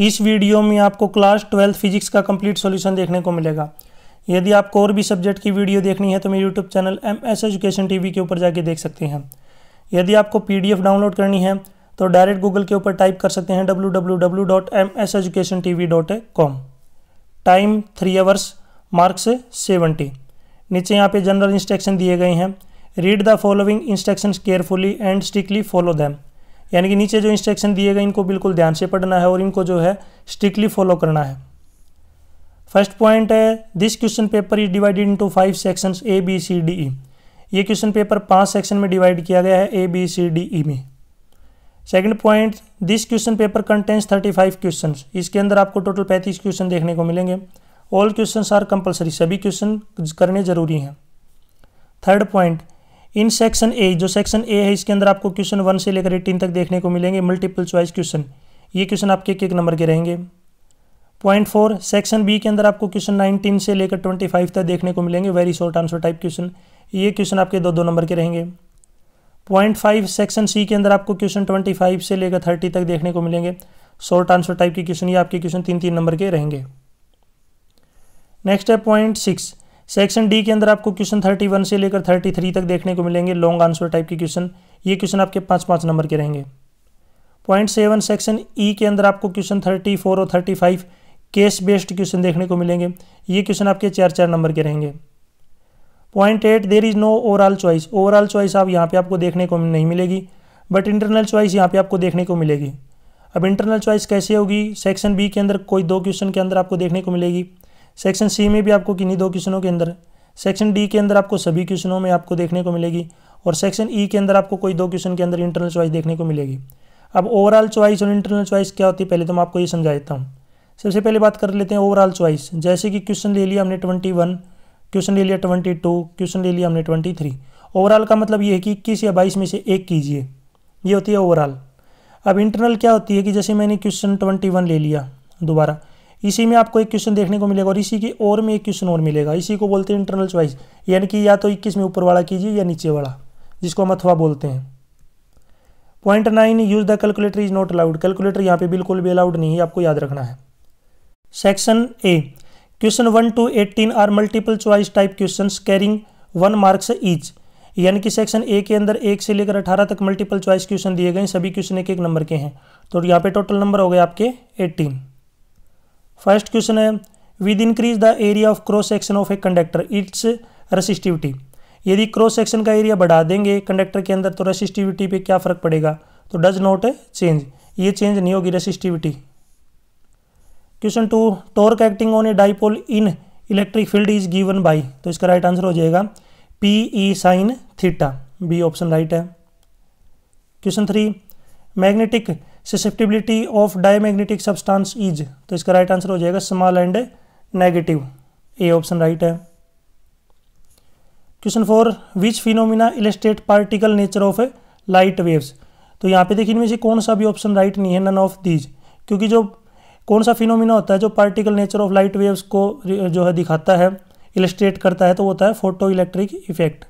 इस वीडियो में आपको क्लास ट्वेल्थ फिजिक्स का कंप्लीट सॉल्यूशन देखने को मिलेगा यदि आपको और भी सब्जेक्ट की वीडियो देखनी है तो मेरे YouTube channel M S education T के ऊपर जाके देख सकते हैं यदि आपको पी डाउनलोड करनी है तो डायरेक्ट गूगल के ऊपर टाइप कर सकते हैं W W W dot M S education T V dot com time three hours marks seventy नीचे यहाँ पे जनरल इंस्ट्रक्शन दिए गए हैं read the following instructions carefully and strictly follow them यानी कि नीचे जो इंस्ट्रक्शन दिए गए इनको बिल्कुल ध्यान से पढ़ना है और इनको जो है स्ट्रिक्टली फॉलो करना है फर्स्ट पॉइंट है this question paper is divided into five sections A B C D E ये क्वेश्चन पेपर पांच सेक्शन में डिवाइड किया गया है A B C D E में second point this question paper contains five question इसके अंदर आपको टोटल पैंतीस क्वेश्चन देखने को मिलेंगे ऑल क्वेश्चन आर कंपलसरी सभी क्वेश्चन करने जरूरी हैं third point in section A जो सेक्शन ए है इसके अंदर आपको क्वेश्चन वन से लेकर एटीन तक देखने को मिलेंगे मल्टीपल चॉइस क्वेश्चन ये क्वेश्चन आपके एक एक नंबर के रहेंगे पॉइंट फोर सेक्शन बी के अंदर आपको क्वेश्चन नाइनटीन से लेकर ट्वेंटी फाइव तक देखने को मिलेंगे very short answer type question ये क्वेश्चन आपके दो दो नंबर के रहेंगे पॉइंट फाइव सेक्शन सी के अंदर आपको क्वेश्चन ट्वेंटी फाइव से लेकर थर्टी तक देखने को मिलेंगे शॉर्ट आंसर टाइप के क्वेश्चन ये आपके क्वेश्चन तीन तीन नंबर के रहेंगे नेक्स्ट है पॉइंट सिक्स सेक्शन डी के अंदर आपको क्वेश्चन थर्टी वन से लेकर थर्टी थ्री तक देखने को मिलेंगे लॉन्ग आंसर टाइप के क्वेश्चन ये क्वेश्चन आपके पाँच पाँच नंबर के रहेंगे पॉइंट सेवन सेक्शन ई के अंदर आपको क्वेश्चन थर्टी फोर और thirty five case based question देखने को मिलेंगे ये क्वेश्चन आपके चार चार नंबर के रहेंगे point eight there is no overall choice overall choice आप यहाँ पे आपको देखने को नहीं मिलेगी बट इंटरनल चॉइस यहाँ पे आपको देखने को मिलेगी अब इंटरनल चॉइस कैसे होगी सेक्शन बी के अंदर कोई दो क्वेश्चन के अंदर आपको देखने को मिलेगी सेक्शन सी में भी आपको किन्हीं दो क्वेश्चनों के अंदर सेक्शन डी के अंदर आपको सभी क्वेश्चनों में आपको देखने को मिलेगी और सेक्शन ई e के अंदर आपको कोई दो क्वेश्चन के अंदर इंटरनल च्वाइस देखने को मिलेगी अब ओवरऑल च्वाइस और इंटरनल च्वाइस क्या होती है पहले तो मैं आपको ये समझा देता हूँ सबसे पहले बात कर लेते हैं ओवरऑल च्वाइस जैसे कि क्वेश्चन ले लिया हमने ट्वेंटी वन क्वेश्चन ले लिया ट्वेंटी टू क्वेश्चन ले लिया हमने ट्वेंटी थ्री ओवरऑल का मतलब ये है कि इक्कीस या बाईस में से एक कीजिए ये होती है ओवरऑल अब इंटरनल क्या होती है कि जैसे मैंने क्वेश्चन ट्वेंटी वन ले लिया दोबारा इसी में आपको एक क्वेश्चन देखने को मिलेगा और इसी के और में एक क्वेश्चन और मिलेगा इसी को बोलते हैं इंटरनल च्वाइस यानी कि या तो इक्कीस में ऊपर वाला कीजिए या नीचे वाला जिसको हम अथवा बोलते हैं point nine use the calculator is not allowed calculator यहाँ पे बिल्कुल भी अलाउड नहीं है आपको याद रखना है section A question one to eighteen are multiple choice type question carrying one marks each यानी कि सेक्शन ए के अंदर एक से लेकर अठारह तक मल्टीपल चॉइस क्वेश्चन दिए गए सभी क्वेश्चन एक एक नंबर के हैं तो यहाँ पे टोटल नंबर हो गए आपके एट्टीन फर्स्ट क्वेश्चन है with increase the area of cross section of a conductor its resistivity यदि क्रॉस सेक्शन का एरिया बढ़ा देंगे कंडक्टर के अंदर तो रसिस्टिविटी पे क्या फ़र्क पड़ेगा तो डज नॉट चेंज ये चेंज नहीं होगी resistivity question two torque acting on a dipole in electric field is given by तो इसका राइट आंसर हो जाएगा P E sine theta B option right है question three magnetic susceptibility of diamagnetic substance is तो इसका right answer हो जाएगा small and negative A option right है question four which phenomena illustrate particle nature of light waves तो यहाँ पे देखिए इनमें से कौन सा भी ऑप्शन राइट नहीं है नन ऑफ दीज क्योंकि जो कौन सा फिनोमिना होता है जो particle nature of light waves को जो है दिखाता है इलेस्ट्रेट करता है तो होता है photo electric effect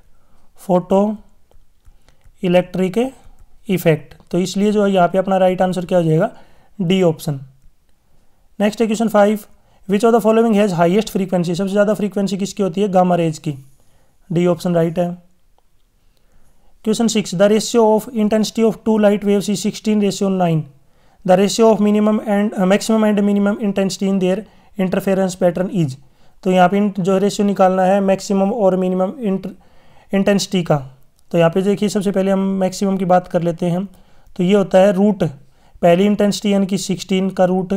photo electric effect तो इसलिए जो है यहाँ पे अपना राइट आंसर क्या हो जाएगा डी ऑप्शन नेक्स्ट है question five which of the following has highest frequency सबसे ज़्यादा फ्रीक्वेंसी किसकी होती है गामा रेज की डी ऑप्शन राइट है question six the ratio of intensity of two light wave is sixteen ratio nine the ratio of minimum and maximum and minimum intensity in their interference pattern is तो यहाँ पे जो ratio निकालना है maximum और minimum intensity का तो यहाँ पे देखिए सबसे पहले हम मैक्सिमम की बात कर लेते हैं तो ये होता है रूट पहली इंटेंसिटी यानी कि सिक्सटीन का रूट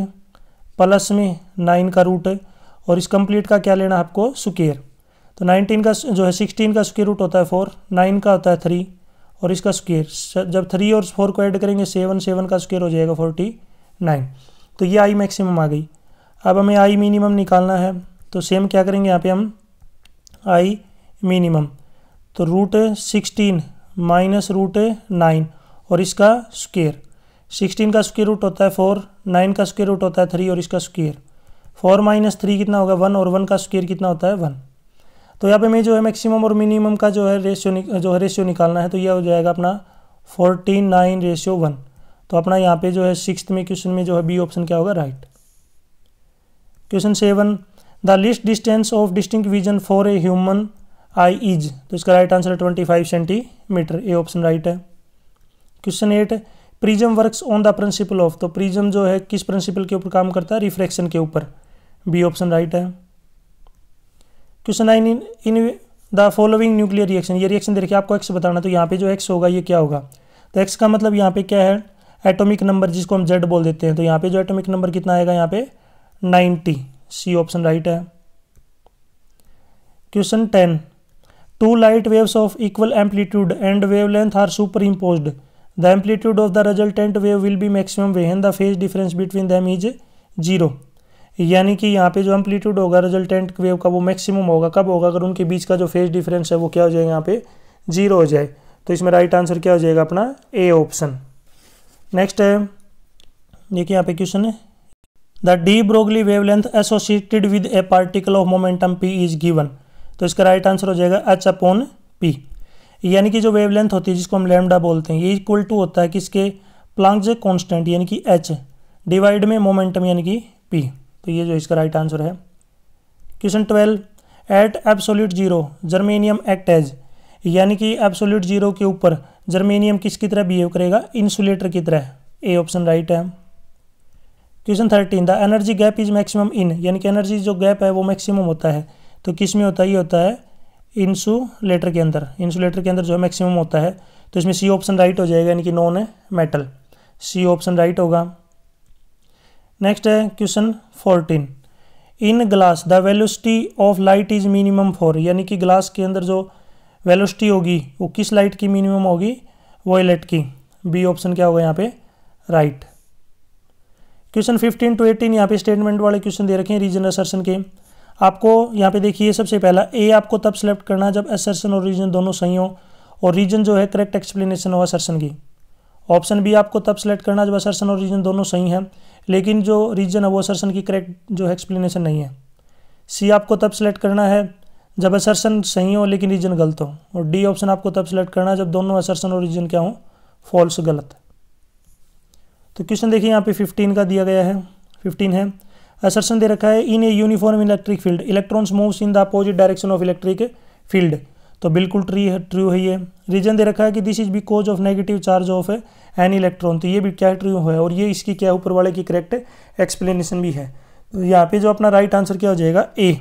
प्लस में नाइन का रूट और इस कंप्लीट का क्या लेना आपको सुकेयर तो नाइनटीन का जो है सिक्सटीन का स्क्र रूट होता है फोर नाइन का होता है थ्री और इसका स्क्र जब थ्री और फोर को ऐड करेंगे सेवन सेवन का स्क्वेयर हो जाएगा फोर्टी नाइन तो ये आई मैक्सिमम आ गई अब हमें आई मिनिमम निकालना है तो सेम क्या करेंगे यहाँ पे हम आई मिनिमम तो root sixteen minus root nine और इसका स्क्वेयर सिक्सटीन का स्क्वेयर रूट होता है फोर नाइन का स्क्वेयर रूट होता है थ्री और इसका स्क्वेयर फोर माइनस थ्री कितना होगा वन और वन का स्क्वेयर कितना होता है वन तो यहाँ पे मैं जो है मैक्सिमम और मिनिमम का जो है रेशियो जो है रेशियो निकालना है तो यह हो जाएगा अपना फोर्टीन नाइन रेशियो वन तो अपना यहाँ पे जो है सिक्स में क्वेश्चन में जो है बी ऑप्शन क्या होगा right question seven the least distance of distinct vision for a human eye is तो इसका राइट आंसर है twenty five centimetre A option right है question eight prism works on the principle of तो prism जो है किस principal के ऊपर काम करता है रिफ्रैक्शन के ऊपर बी ऑप्शन राइट है question nine in the following nuclear reaction ये रिएक्शन देखिए आपको एक्स बताना तो यहाँ पे जो एक्स होगा ये क्या होगा तो एक्स का मतलब यहाँ पे क्या है एटोमिक नंबर जिसको हम जेड बोल देते हैं तो यहाँ पे जो एटोमिक नंबर कितना आएगा यहाँ पे नाइनटी सी ऑप्शन राइट है question ten Two light waves of equal amplitude and wavelength are superimposed. The amplitude of the resultant wave will be maximum wave and the phase difference between them is zero. यानी कि यहाँ पे जो amplitude होगा resultant wave का वो maximum होगा कब होगा अगर उनके बीच का जो फेज डिफरेंस है वो क्या हो जाएगा यहाँ पे जीरो हो जाए तो इसमें राइट आंसर क्या हो जाएगा अपना ए ऑप्शन नेक्स्ट है देखिए यहाँ पे क्वेश्चन है the de Broglie wavelength associated with a particle of momentum P is given तो इसका राइट आंसर हो जाएगा एच अपॉन पी यानी कि जो वेवलेंथ होती है जिसको हम लेमडा बोलते हैं ये इक्वल टू होता है किसके प्लांग्स कॉन्स्टेंट यानी कि एच डिवाइड में मोमेंटम यानी कि पी तो ये जो इसका राइट आंसर है question twelve at absolute zero germanium act as यानी कि एब्सोल्यूट जीरो के ऊपर जर्मेनियम किसकी तरह बिहेव करेगा इंसुलेटर की तरह ए ऑप्शन राइट है question thirteen the energy gap is maximum in यानी कि एनर्जी जो गैप है वो मैक्सिमम होता है तो किस में होता है ये होता है इंसुलेटर के अंदर इंसुलेटर के अंदर जो है मैक्सिमम होता है तो इसमें सी ऑप्शन राइट हो जाएगा यानी कि non metal C option right होगा नेक्स्ट है question fourteen in glass the velocity of light is minimum for यानी कि ग्लास के अंदर जो वेलोसिटी होगी वो किस लाइट की मिनिमम होगी वॉयलेट की बी ऑप्शन क्या होगा यहाँ पे right question fifteen to eighteen यहाँ पे स्टेटमेंट वाले क्वेश्चन दे रखे हैं रीजन असर्शन के आपको यहाँ पे देखिए सबसे पहला ए आपको तब सेलेक्ट करना जब एसर्सन और रीजन दोनों सही हो और रीजन जो है करेक्ट एक्सप्लेनेशन हो असर्सन की ऑप्शन बी आपको तब सेलेक्ट करना जब असर्सन और रीजन दोनों सही हैं लेकिन जो रीजन है वो असर्सन की करेक्ट जो है एक्सप्लेनेशन नहीं है सी आपको तब सेलेक्ट करना है जब असर्सन सही हो लेकिन रीजन गलत हो और डी ऑप्शन आपको तब सेलेक्ट करना जब दोनों असर्सन और रीजन क्या हो फॉल्स गलत तो क्वेश्चन देखिए यहाँ पे 15 का दिया गया है 15 है असर्सन दे रखा है in a uniform electric field electrons moves in the opposite direction of electric field तो बिल्कुल ट्री है ट्रू है ये रीजन दे रखा है कि this is because of negative charge of an electron तो ये भी क्या ट्रू है और ये इसकी क्या ऊपर वाले की करेक्ट एक्सप्लेनेशन भी है तो यहाँ पे जो अपना राइट आंसर क्या हो जाएगा ए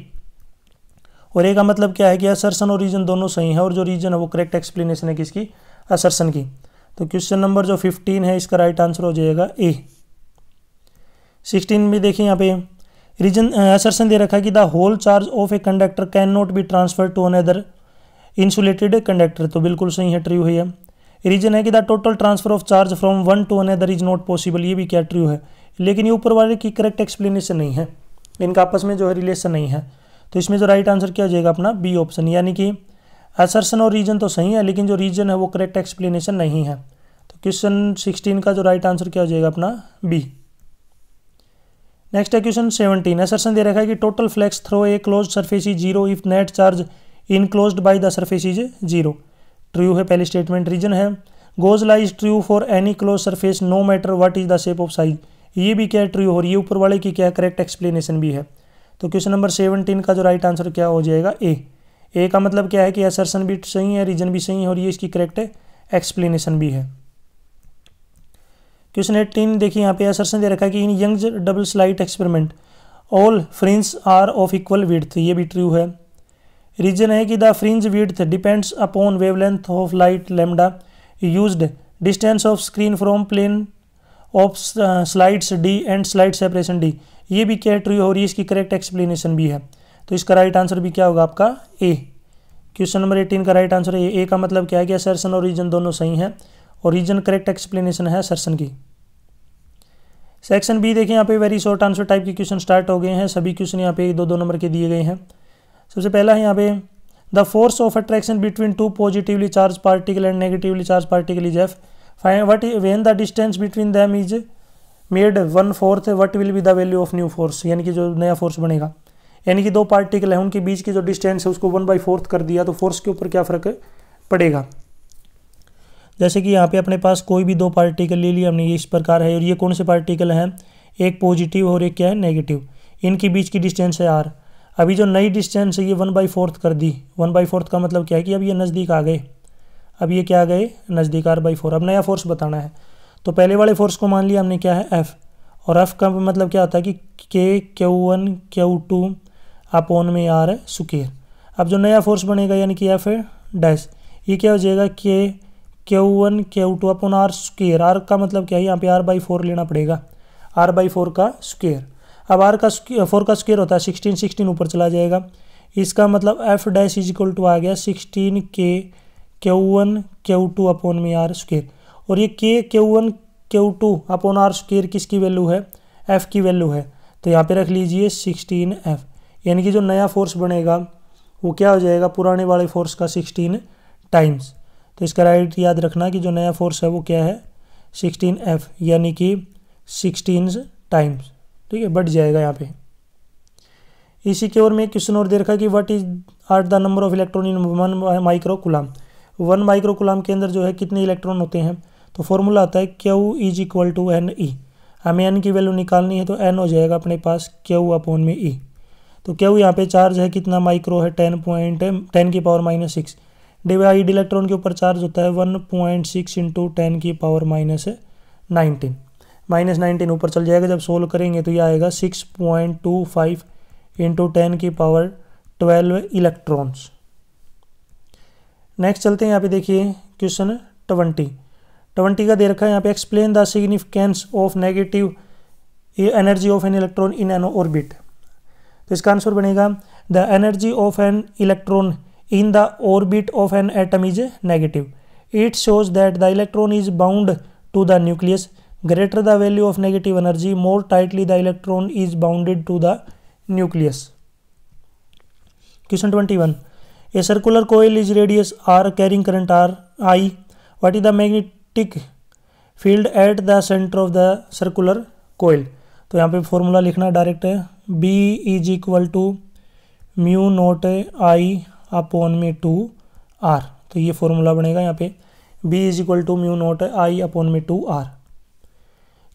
और ए का मतलब क्या है कि असरसन और रीजन दोनों सही है और जो रीजन है वो करेक्ट एक्सप्लेनेशन है किसकी असरसन की तो क्वेश्चन नंबर जो फिफ्टीन है इसका राइट आंसर हो जाएगा ए सिक्सटीन में देखें यहाँ पे रीजन असरसन दे रखा है कि the whole charge of a conductor can not be transfer to another insulated conductor तो बिल्कुल सही है ट्रू है रीजन है कि the total transfer of charge from one to another is not possible ये भी क्या ट्रू है लेकिन ये ऊपर वाले की करेक्ट एक्सप्लेनेशन नहीं है इनका आपस में जो है रिलेशन नहीं है तो इसमें जो राइट आंसर क्या हो जाएगा अपना बी ऑप्शन यानी कि असरसन और रीजन तो सही है लेकिन जो रीजन है वो करेक्ट एक्सप्लेनेशन नहीं है तो क्वेश्चन सिक्सटीन का जो राइट आंसर क्या हो जाएगा अपना बी नेक्स्ट है क्वेश्चन सेवनटीन एसरसन दे रखा है कि total flux through a close surface is zero if net charge enclose by the surface is zero true है पहली स्टेटमेंट रीजन है Gauss law is true for any close surface no matter what is the shape of size ये भी क्या है true और ये ऊपर वाले की क्या करेक्ट एक्सप्लेनेशन भी है तो क्वेश्चन नंबर सेवनटीन का जो राइट right आंसर क्या हो जाएगा ए ए का मतलब क्या है कि एसरसन भी सही है रीजन भी सही है और ये इसकी करेक्ट एक्सप्लेनेशन भी है क्वेश्चन एटीन देखिए यहाँ पे असरसन दे रखा है कि in Young double slit experiment all fringe are of equal width ये भी ट्रू है रीजन है कि the fringe width depends upon wavelength of light lambda used distance of screen from plane of slits D and slit separation D ये भी क्या true हो रही है इसकी करेक्ट एक्सप्लेनेशन भी है तो इसका राइट आंसर भी क्या होगा आपका ए क्वेश्चन नंबर एटीन का राइट आंसर है ए का मतलब क्या है कि असरसन और रीजन दोनों सही हैं और रीजन करेक्ट एक्सप्लेनेशन है सरसन की सेक्शन बी देखें यहाँ पे वेरी शॉर्ट आंसर टाइप के क्वेश्चन स्टार्ट हो गए हैं सभी क्वेश्चन यहाँ पे दो दो नंबर के दिए गए हैं सबसे पहला है यहाँ पे the force of attraction between two positively charge particle and negatively charge particle is F what when the distance between them is made one fourth what will be the value of new force यानी कि जो नया force बनेगा यानी कि दो particle है उनके बीच की जो डिस्टेंस है उसको वन बाई फोर्थ कर दिया तो फोर्स के ऊपर क्या फ़र्क पड़ेगा जैसे कि यहाँ पे अपने पास कोई भी दो पार्टिकल ले लिया हमने ये इस प्रकार है और ये कौन से पार्टिकल हैं एक पॉजिटिव और एक क्या है नेगेटिव इनके बीच की डिस्टेंस है आर अभी जो नई डिस्टेंस है ये वन बाई फोर्थ कर दी वन बाई फोर्थ का मतलब क्या है कि अब ये नज़दीक आ गए अब ये क्या आ गए नज़दीक आर बाई फोर अब नया फोर्स बताना है तो पहले वाले फोर्स को मान लिया हमने क्या है एफ़ और एफ़ का मतलब क्या होता है कि K q one q two upon में आर है सुकेर अब जो नया फोर्स बनेगा यानी कि एफ डैश ये क्या हो जाएगा K q one q two upon r square r का मतलब क्या है यहाँ पे आर बाई फोर लेना पड़ेगा आर बाई फोर का स्क्यर अब आर का फोर का स्क्वेयर होता है सिक्सटीन सिक्सटीन ऊपर चला जाएगा इसका मतलब F dash is equal to आ गया sixteen K q one q two upon में आर स्क्र और ये K q one q two upon r square किसकी वैल्यू है एफ़ की वैल्यू है तो यहाँ पे रख लीजिए सिक्सटीन एफ यानी कि जो नया फोर्स बनेगा वो क्या हो जाएगा पुराने वाले फोर्स का सिक्सटीन टाइम्स तो इसका राइट याद रखना कि जो नया फोर्स है वो क्या है सिक्सटीन एफ यानी कि सिक्सटीन टाइम्स ठीक है बढ़ जाएगा यहाँ पे इसी की ओर में क्वेश्चन और दे रखा कि what is are the number of electron in one micro coulomb one micro coulomb के अंदर जो है कितने इलेक्ट्रॉन होते हैं तो फॉर्मूला आता है q is equal to n e हमें एन की वैल्यू निकालनी है तो एन हो जाएगा अपने पास क्यू अपॉन में ई e। तो क्यू यहाँ पे चार्ज है कितना माइक्रो है टेन पॉइंट टेन की power minus six divide electron के ऊपर चार्ज होता है one point six into ten की power minus nineteen minus nineteen ऊपर चल जाएगा जब सोल्व करेंगे तो यह आएगा six point two five into ten की पावर ट्वेल्व इलेक्ट्रॉन्स नेक्स्ट चलते हैं यहाँ पे देखिए क्वेश्चन ट्वेंटी ट्वेंटी का दे रखा है यहाँ पे explain the significance of negative energy of an electron in an orbit तो इसका आंसर बनेगा the energy of an electron in the orbit of an atom is negative. It shows that the electron is bound to the nucleus. Greater the value of negative energy, more tightly the electron is bounded to the nucleus. Question 21. A circular coil is radius r carrying current r i. What is the magnetic field at the center of the circular coil तो यहाँ पे formula लिखना direct है B is equal to mu naught I upon में two r तो ये formula बनेगा यहाँ पे B is equal to mu naught I upon में two r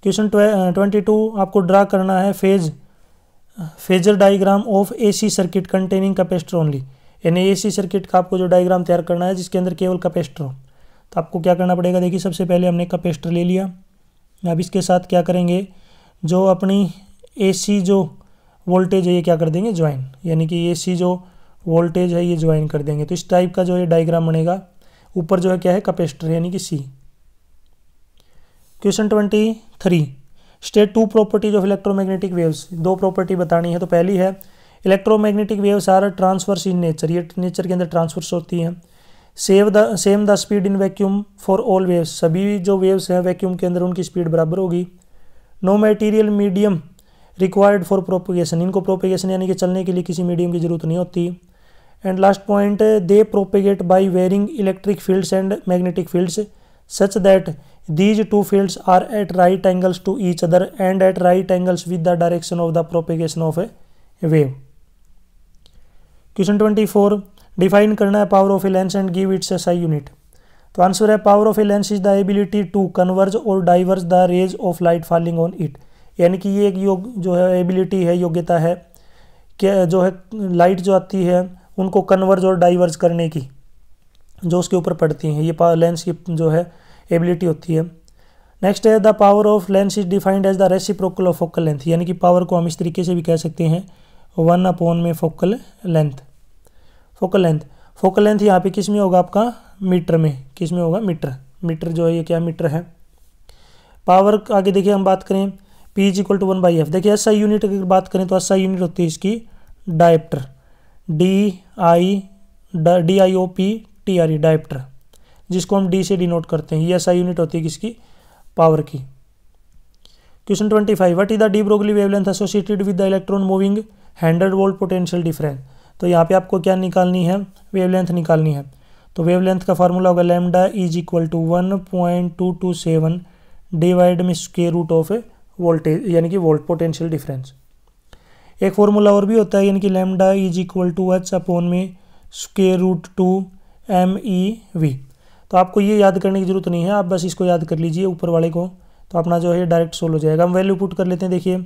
question twenty two आपको ड्रा करना है phase phasor diagram of AC circuit containing capacitor only यानी एसी सर्किट का आपको जो डायग्राम तैयार करना है जिसके अंदर केवल कैपेसिटर हो तो आपको क्या करना पड़ेगा देखिए सबसे पहले हमने कैपेसिटर ले लिया अब इसके साथ क्या करेंगे जो अपनी एसी जो वोल्टेज है ये क्या कर देंगे ज्वाइन यानी कि एसी जो वोल्टेज है ये ज्वाइन कर देंगे तो इस टाइप का जो है डायग्राम बनेगा ऊपर जो है क्या है कैपेसिटर यानी कि C question twenty three state two properties of electromagnetic waves दो प्रॉपर्टी बतानी है तो पहली है electromagnetic waves are transverse in nature ये नेचर के अंदर ट्रांसवर्स होती हैं save the same the speed in vacuum for all waves सभी जो वेव्स हैं वैक्यूम के अंदर उनकी स्पीड बराबर होगी no material medium required for propagation इनको प्रोपोगेशन यानी कि चलने के लिए किसी मीडियम की जरूरत नहीं होती and last point they propagate by varying electric fields and magnetic fields such that these two fields are at right angles to each other and at right angles with the direction of the propagation of a wave question twenty four define करना है power of a lens and give its SI unit तो answer है power of a lens is the ability to converge और diverse the rays of light falling on it यानी कि ये एक योग जो है एबिलिटी है योग्यता है क्या जो है लाइट जो आती है उनको कन्वर्ज और डाइवर्ज करने की जो उसके ऊपर पड़ती हैं ये लेंस की जो है एबिलिटी होती है नेक्स्ट है the power of lens is defined as the reciprocal of focal length यानी कि पावर को हम इस तरीके से भी कह सकते हैं वन अपोन में focal length focal length focal length यहाँ पे किस में होगा आपका मीटर में किस में होगा मीटर मीटर जो है ये क्या मीटर है पावर आगे देखिए हम बात करें P is equal to one by F देखिए एस आई यूनिट अगर बात करें तो एस आई यूनिट होती है इसकी dioptre D I D I O P T R E dioptre जिसको हम डी से डिनोट करते हैं ये आई यूनिट होती है किसकी पावर की question twenty five what is the de Broglie wavelength associated with the electron moving hundred volt potential difference तो यहाँ पे आपको क्या निकालनी है वेवलेंथ निकालनी है तो वेवलेंथ का फार्मूला होगा lambda is equal to one point two two seven divide में square root of a voltage यानी कि वोल्ट पोटेंशियल डिफरेंस एक फॉर्मूला और भी होता है यानी कि lambda is equal to h upon में square root two m e v तो आपको ये याद करने की ज़रूरत नहीं है आप बस इसको याद कर लीजिए ऊपर वाले को तो अपना जो है डायरेक्ट सोल्व हो जाएगा हम वैल्यू पुट कर लेते हैं देखिए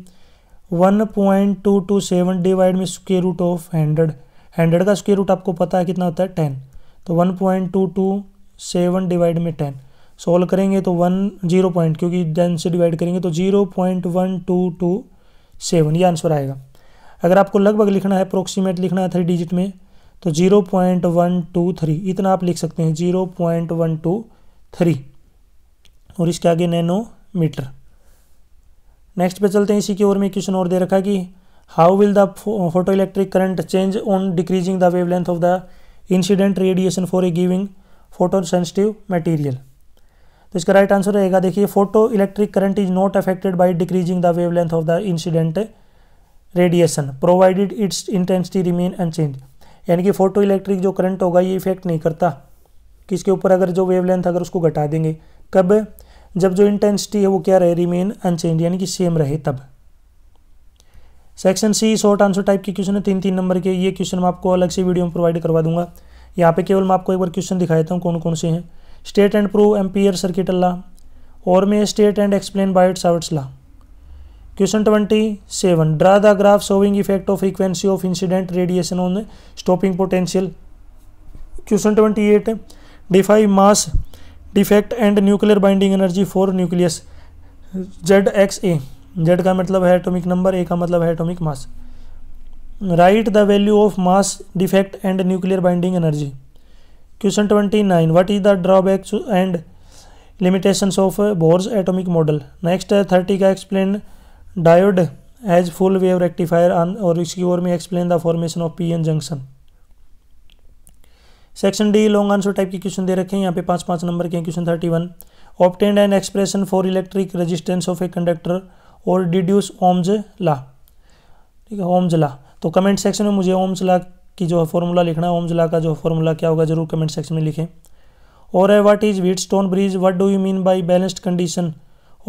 one point two two seven divide में square root of hundred hundred का स्केयर रूट आपको पता है कितना होता है टेन तो one point two two seven divide में टेन सोल्व करेंगे तो वन जीरो पॉइंट क्योंकि टेन से डिवाइड करेंगे तो zero point one two two seven ये आंसर आएगा अगर आपको लगभग लिखना है अप्रोक्सीमेट लिखना है थ्री डिजिट में तो zero point one two three इतना आप लिख सकते हैं zero point one two three और इसके आगे नैनो मीटर नेक्स्ट पे चलते हैं इसी की ओर में क्वेश्चन और दे रखा कि how will the photoelectric current change on decreasing the length of the incident radiation for a giving photosensitive material तो इसका राइट आंसर रहेगा देखिए photoelectric current is not affected by decreasing the length of the incident radiation provided its intensity remain unchanged यानी कि photo electric जो current होगा ये effect नहीं करता किसके ऊपर अगर जो वेवलेंथ अगर उसको घटा देंगे कब जब जो इंटेंसिटी है वो क्या रहे रिमेन अनचेंज यानी कि सेम रहे तब section C short answer type के क्वेश्चन है तीन तीन नंबर के ये क्वेश्चन मैं आपको अलग से वीडियो में प्रोवाइड करवा दूंगा यहाँ पे केवल मैं आपको एक बार क्वेश्चन दिखा देता हूँ कौन कौन से हैं state and prove Ampere circuit law और में state and explain Biot Savart's law question twenty seven draw the graph showing effect of frequency of incident radiation on stopping potential question twenty eight define mass defect and nuclear binding energy for nucleus Z X A Z का मतलब है atomic number A का मतलब है atomic mass write the value of mass defect and nuclear binding energy question twenty nine what is the drawback and limitation of Bohr's atomic model next thirty का explain diode as full wave rectifier on और इसकी ओर में explain the formation of p n junction section D long answer type के question दे रखे हैं यहाँ पे पाँच पाँच नंबर के question thirty one obtained an expression for electric resistance of a conductor और डिड्यूस ओम्स ला ठीक है ओम्स ला तो कमेंट सेक्शन में मुझे ओम्स ला की जो फॉर्मूला लिखना है ओम्स ला का जो फॉर्मूला क्या होगा जरूर कमेंट सेक्शन में लिखें और है is Wheatstone bridge what do you mean by balanced condition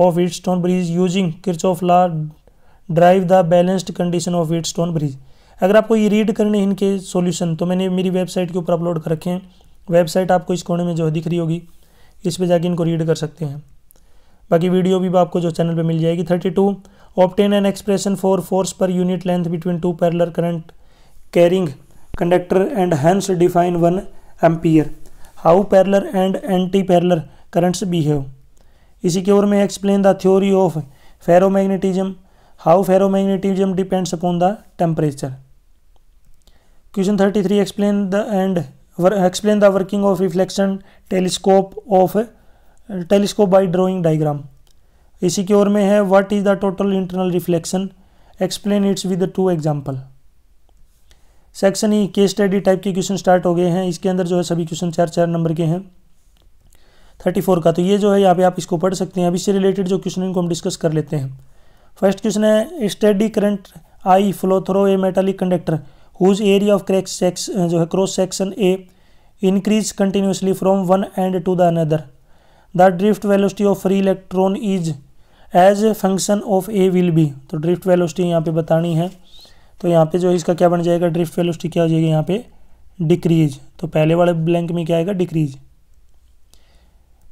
of its stone bridge using kirchhoff law derive the balanced condition of Wheatstone bridge अगर आपको ये रीड करने हैं इनके सॉल्यूशन तो मैंने मेरी वेबसाइट के ऊपर अपलोड कर रखे हैं वेबसाइट आपको इस कोने में जो दिख रही होगी इस पे जाके इनको रीड कर सकते हैं बाकी वीडियो भी आपको जो चैनल पे मिल जाएगी thirty two obtain an expression for force per unit length between two parallel current carrying conductor and hence define one ampere how parallel and anti parallel currents behave इसी के ओर में explain the theory of ferromagnetism how ferromagnetism depends upon the temperature question thirty three explain the and explain the working of reflection telescope of telescope by drawing diagram इसी के ओर में है what is the total internal reflection explain its with two example section E के study type के question start हो गए हैं इसके अंदर जो है सभी क्वेश्चन चार चार नंबर के हैं थर्टी फोर का तो ये जो है यहाँ पे आप इसको पढ़ सकते हैं अब इससे रिलेटेड जो क्वेश्चन इनको हम डिस्कस कर लेते हैं फर्स्ट क्वेश्चन है study current I flow through a metallic conductor whose area of cross section जो है cross section A increase continuously from one end to the another the drift velocity of free electron is as a function of A will be तो drift velocity यहाँ पे बतानी है तो यहाँ पे जो इसका क्या बन जाएगा ड्रिफ्ट वेलोसिटी क्या हो जाएगी यहाँ पे डिक्रीज तो पहले वाले ब्लैंक में क्या आएगा डिक्रीज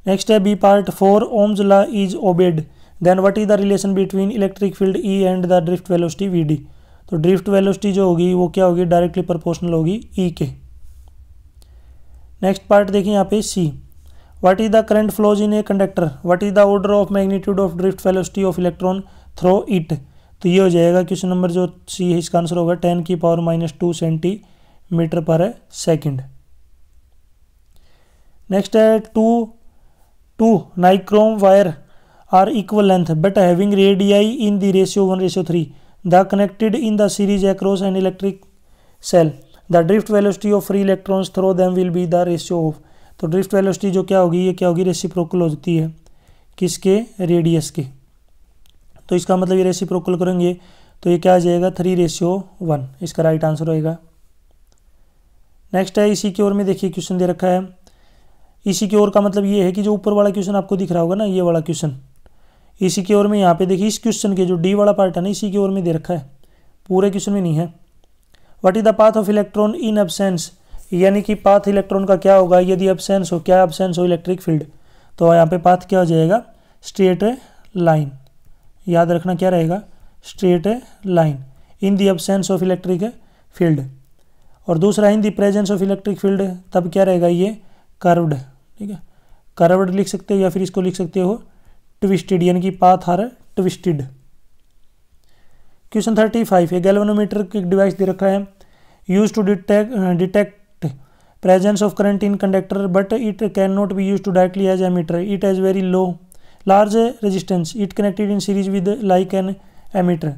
नेक्स्ट है B part four Ohm's law is obeyed then what is the relation between electric field E and the drift velocity V D तो ड्रिफ्ट वेलोसिटी जो होगी वो क्या होगी डायरेक्टली प्रोपोर्शनल होगी ई e के नेक्स्ट पार्ट देखिए यहाँ पे C what is the current flows in a conductor what is the order of magnitude of drift velocity of electron through it तो ये हो जाएगा क्वेश्चन नंबर जो सी है इसका आंसर होगा टेन की पावर माइनस टू सेंटीमीटर पर सेकेंड नेक्स्ट है two two nichrome wire are equal length but having radii in the ratio one ratio three the connected in the series across and electric cell the drift velocity of free electrons through them will be the ratio of तो drift velocity जो क्या होगी ये क्या होगी reciprocal हो जाती है किसके रेडियस के तो इसका मतलब ये रेसिप्रोकल करेंगे तो ये क्या आ जाएगा थ्री रेशियो वन इसका राइट आंसर होगा नेक्स्ट है इसी की ओर में देखिए क्वेश्चन दे रखा है इसी की ओर का मतलब ये है कि जो ऊपर वाला क्वेश्चन आपको दिख रहा होगा ना ये वाला क्वेश्चन इसी की ओर में यहाँ पे देखिए इस क्वेश्चन के जो डी वाला पार्ट है ना इसी की ओर में दे रखा है पूरे क्वेश्चन में नहीं है what is the path of electron in absence यानी कि पाथ इलेक्ट्रॉन का क्या होगा यदि एबसेंस हो क्या एबसेंस हो इलेक्ट्रिक फील्ड तो यहाँ पे पाथ क्या हो जाएगा स्ट्रेट लाइन याद रखना क्या रहेगा straight line in the absence of electric field और दूसरा in the presence of electric field तब क्या रहेगा ये कर्व्ड ठीक है करवड लिख सकते हो या फिर इसको लिख सकते हो ट्विस्टेड यानी कि पाथ हार ट्विस्टेड क्वेश्चन थर्टी फाइव है गैल्वेनोमीटर की डिवाइस दे रखा है use to detect detect presence of current in conductor but it can not be use to directly as a meter it as very low large resistance it connected in series with like an a meter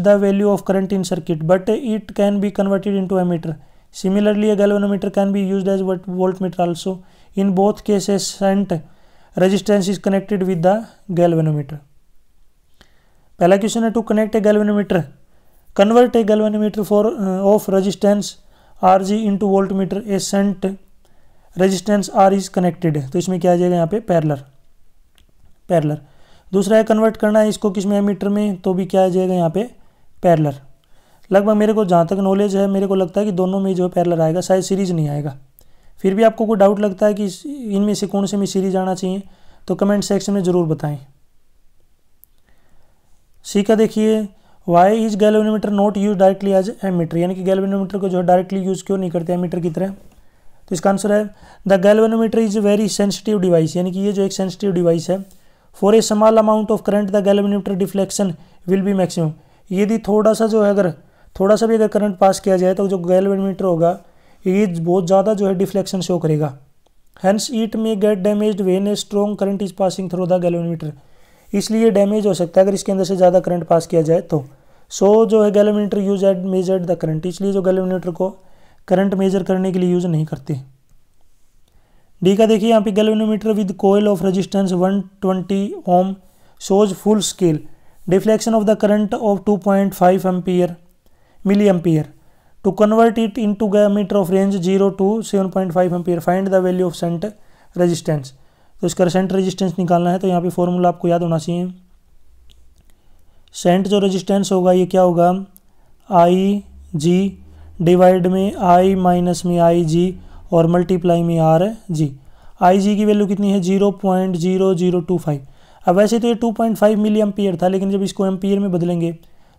the value of current in circuit but it can be converted into a meter similarly similarly a can B use as voltmeter also in both cases, shunt resistance is connected with the galvanometer. पहला question है to connect a galvanometer convert a galvanometer for of resistance R G into voltmeter a shunt resistance R is connected तो इसमें क्या आ जाएगा यहाँ पे parallel parallel दूसरा है कन्वर्ट करना है इसको किस में मीटर में तो भी क्या आ जाएगा यहाँ पे पैरलर लगभग मेरे को जहाँ तक नॉलेज है मेरे को लगता है कि दोनों में जो है पैरलर आएगा शायद सीरीज नहीं आएगा फिर भी आपको कोई डाउट लगता है कि इनमें से कौन से में सीरीज आना चाहिए तो कमेंट सेक्शन में ज़रूर बताएं सी का देखिए why is galvanometer not use directly as meter यानी कि गैल्वेनोमीटर को जो है डायरेक्टली यूज़ क्यों नहीं करते मीटर की तरह तो इसका आंसर है the galvanometer is very sensitive device यानी कि ये जो एक सेंसिटिव डिवाइस है for a small amount of current the galvanometer deflection will be maximum यदि थोड़ा सा जो है अगर थोड़ा सा भी अगर करंट पास किया जाए तो जो गैलोनीमीटर होगा ये बहुत ज़्यादा जो है डिफ्लेक्शन शो करेगा hence it may get damage when a strong current is passing through the galvanometer इसलिए डैमेज हो सकता है अगर इसके अंदर से ज़्यादा करंट पास किया जाए तो सो so, जो है galvanometer used measured the current इसलिए जो गैलोमीटर को करंट मेजर करने के लिए यूज़ नहीं करते डी का देखिए यहाँ पे galvanometer with coil of resistance 120 ohm shows full scale deflection of the current of 2.5 ampere milliampere to convert it into diameter of range 0 to 7.5 ampere find the value of shunt resistance तो इसका Saint resistance निकालना है तो यहाँ पे formula आपको याद होना चाहिए सेंट जो रेजिस्टेंस होगा ये क्या होगा आई जी डिवाइड में आई माइनस में आई जी और मल्टीप्लाई में आर जी आई जी की वैल्यू कितनी है zero point zero zero two five अब वैसे तो ये two point five milliampere था लेकिन जब इसको एम्पियर में बदलेंगे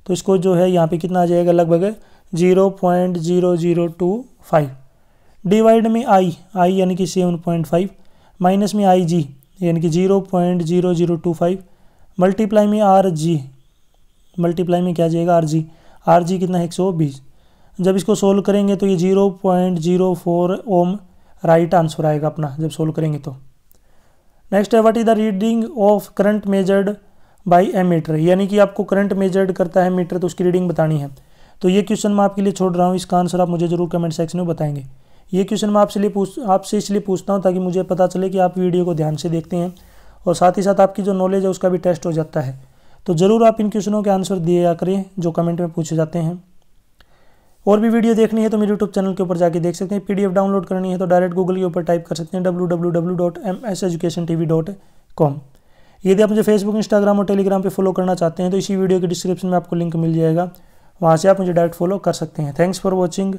तो इसको जो है यहाँ पे कितना आ जाएगा लगभग zero point zero zero two five divide में आई आई यानी कि सेवन पॉइंट फाइव माइनस में आई जी यानी कि zero point zero zero two five multiply में आर जी मल्टीप्लाई में क्या जाएगा आर जी आर जी कितना है एक सौ बीस जब इसको सोल्व करेंगे तो ये zero point zero four ohm right answer आएगा अपना जब सोल्व करेंगे तो नेक्स्ट है what is the reading of current measured by a meter यानी कि आपको करंट मेजर्ड करता है मीटर तो उसकी रीडिंग बतानी है तो ये क्वेश्चन मैं आपके लिए छोड़ रहा हूँ इसका आंसर आप मुझे जरूर कमेंट सेक्शन में बताएंगे ये क्वेश्चन मैं आपसे लिए पूछ आपसे इसलिए पूछता हूँ ताकि मुझे पता चले कि आप वीडियो को ध्यान से देखते हैं और साथ ही साथ आपकी जो नॉलेज है उसका भी टेस्ट हो जाता है तो ज़रूर आप इन क्वेश्चनों के आंसर दिया करें जो कमेंट में पूछे जाते हैं और भी वीडियो देखनी है तो मेरे यूट्यूब चैनल के ऊपर जाके देख सकते हैं पीडीएफ डाउनलोड करनी है तो डायरेक्ट गूगल के ऊपर टाइप कर सकते हैं डब्ल्यू यदि आप मुझे फेसबुक इंस्टाग्राम और टेलीग्राम पर फॉलो करना चाहते हैं तो इसी वीडियो के डिस्क्रिप्शन में आपको लिंक मिल जाएगा वहाँ से आप मुझे डायरेक्ट फॉलो कर सकते हैं थैंक्स फॉर वॉचिंग